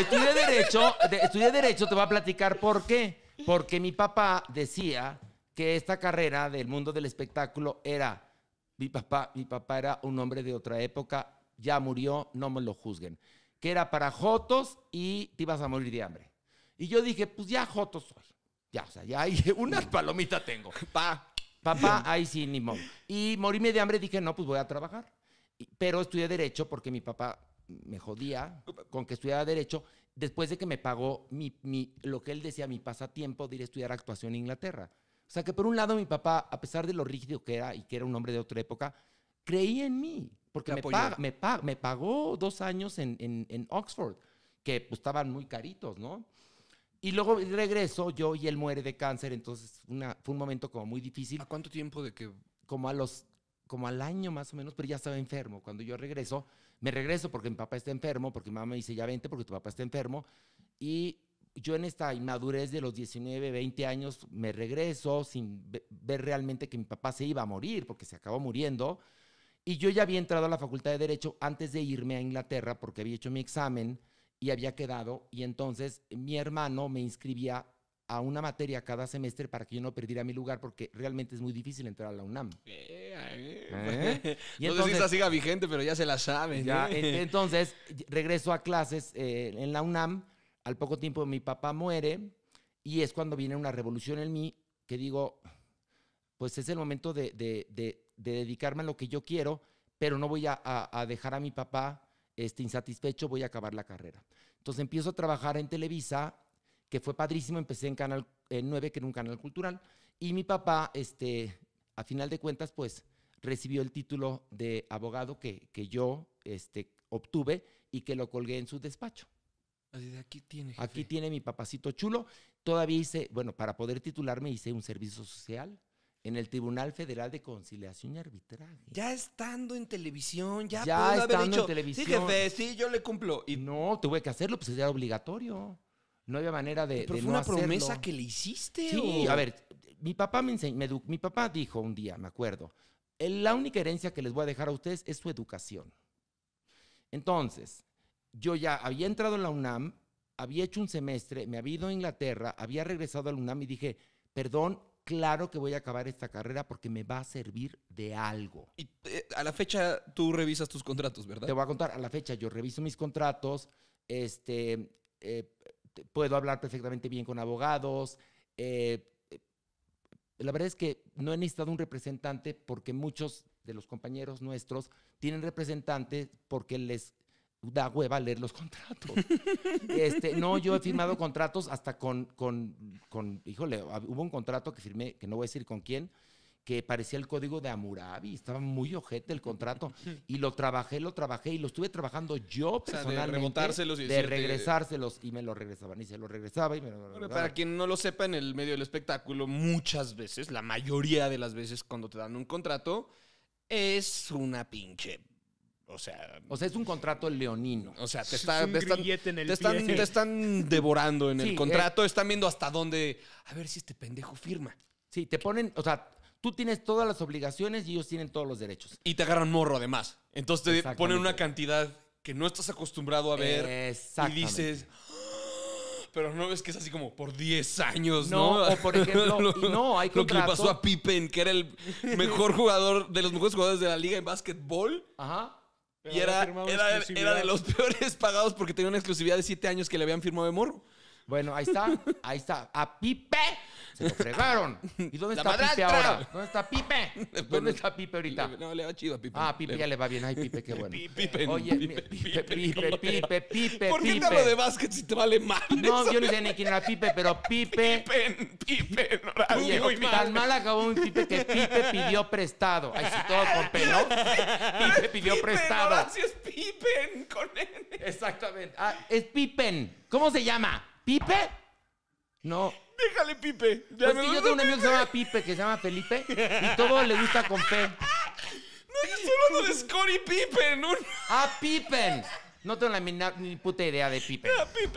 estudié Derecho, estudié Derecho, te voy a platicar por qué. Porque mi papá decía que esta carrera del mundo del espectáculo era. Mi papá, mi papá era un hombre de otra época, ya murió, no me lo juzguen. Que era para Jotos y te ibas a morir de hambre. Y yo dije, pues ya Jotos soy. Ya, o sea, ya hay unas palomitas tengo. Pa. Papá, ahí sí, ni modo. Y morirme de hambre dije, no, pues voy a trabajar. Pero estudié Derecho porque mi papá me jodía con que estudiara Derecho, después de que me pagó mi, mi, lo que él decía, mi pasatiempo de ir a estudiar actuación en Inglaterra. O sea que por un lado mi papá, a pesar de lo rígido que era y que era un hombre de otra época, creía en mí, porque me, me, me, pagó dos años en, en, en Oxford, que pues, estaban muy caritos, ¿no? Y luego regreso yo y él muere de cáncer, entonces una, fue un momento como muy difícil. ¿A cuánto tiempo de que...? Como a los como al año más o menos, pero ya estaba enfermo. Cuando yo regreso, me regreso porque mi papá está enfermo, porque mi mamá me dice, ya vente porque tu papá está enfermo. Y yo en esta inmadurez de los 19, 20 años me regreso sin ver realmente que mi papá se iba a morir, porque se acabó muriendo. Y yo ya había entrado a la Facultad de Derecho antes de irme a Inglaterra porque había hecho mi examen y había quedado. Y entonces mi hermano me inscribía a una materia cada semestre para que yo no perdiera mi lugar, porque realmente es muy difícil entrar a la UNAM. Eh, eh. ¿Eh? no sé si esta siga vigente, pero ya se la saben. entonces, regreso a clases en la UNAM. Al poco tiempo mi papá muere y es cuando viene una revolución en mí que digo, pues es el momento de, dedicarme a lo que yo quiero, pero no voy a, dejar a mi papá este, insatisfecho, voy a acabar la carrera. Entonces empiezo a trabajar en Televisa que fue padrísimo. Empecé en Canal 9, que era un canal cultural. Y mi papá, este, a final de cuentas, pues recibió el título de abogado que, que yo este, obtuve y que lo colgué en su despacho. Así de aquí tiene. Jefe. Aquí tiene mi papacito chulo. Todavía hice, bueno, para poder titularme hice un servicio social en el Tribunal Federal de Conciliación y Arbitraje. Ya estando en televisión, ya, ya haber dicho, en televisión. Sí, jefe, sí, yo le cumplo. Y no, tuve que hacerlo, pues era obligatorio. No había manera de. Pero fue una promesa que le hiciste. Sí, a ver, mi papá me, enseñó, mi papá dijo un día, me acuerdo, la única herencia que les voy a dejar a ustedes es su educación. Entonces, yo ya había entrado en la UNAM, había hecho un semestre, me había ido a Inglaterra, había regresado a la UNAM y dije, perdón, claro que voy a acabar esta carrera porque me va a servir de algo. Y eh, a la fecha tú revisas tus contratos, ¿verdad? Te voy a contar, a la fecha yo reviso mis contratos, este, eh, puedo hablar perfectamente bien con abogados. Eh, eh, la verdad es que no he necesitado un representante porque muchos de los compañeros nuestros tienen representantes porque les da hueva leer los contratos. Este, no, yo he firmado contratos hasta con, con, con, híjole, hubo un contrato que firmé, que no voy a decir con quién, que parecía el código de Amurabi, estaba muy ojete el contrato y lo trabajé, lo trabajé y lo estuve trabajando yo personalmente. de remontárselos y de regresárselos y me lo regresaban y se lo regresaba y me lo para quien no lo sepa, en el medio del espectáculo, muchas veces, la mayoría de las veces cuando te dan un contrato, es una pinche. O sea, O sea, es un contrato leonino. o sea, te, están, el te, están, te están devorando en el contrato, eh. están viendo hasta dónde. A ver si este pendejo firma. Sí, te ponen, o sea, Tú tienes todas las obligaciones y ellos tienen todos los derechos. Y te agarran morro además. Entonces te ponen una cantidad que no estás acostumbrado a ver. Y dices, ah", pero no ves que es así como por 10 años, ¿no? ¿no? O por ejemplo, no, hay contrato. Lo que le pasó a Pippen, que era el mejor jugador, de los mejores jugadores de la liga en básquetbol. Ajá. y era, era, era, de los peores pagados porque tenía una exclusividad de 7 años que le habían firmado de morro. Bueno, ahí está, ahí está. A Pipe se lo fregaron. ¿Y dónde está Pipe ahora? ¿Dónde está Pipe? ¿Dónde está Pipe ahorita? no, le va chido a Pipe. Ah, Pipe ya le va bien. Ay, Pipe, qué bueno. Pipe, Oye, Pipe, Pipe, Pipe, Pipe, Pipe. ¿Por qué te hablo de básquet si te vale mal? No, yo no sé ni quién era Pipe, pero Pipe. Pipe, Pipe. Oye, tan mal acabó un Pipe que Pipe pidió prestado. Ay, si todo con pelo. Pipe pidió prestado. Si es Pipe con N. Exactamente. Ah, es Pipe. ¿Cómo se llama? ¿Pipe? No. Déjale Pipe. Pues yo tengo un amigo que se llama Pipe, que se llama Felipe, y todo le gusta con P. No, yo estoy hablando de Pipe en Un... Ah, Pipe. No tengo la, ni puta idea de Pipe Ah, Pipe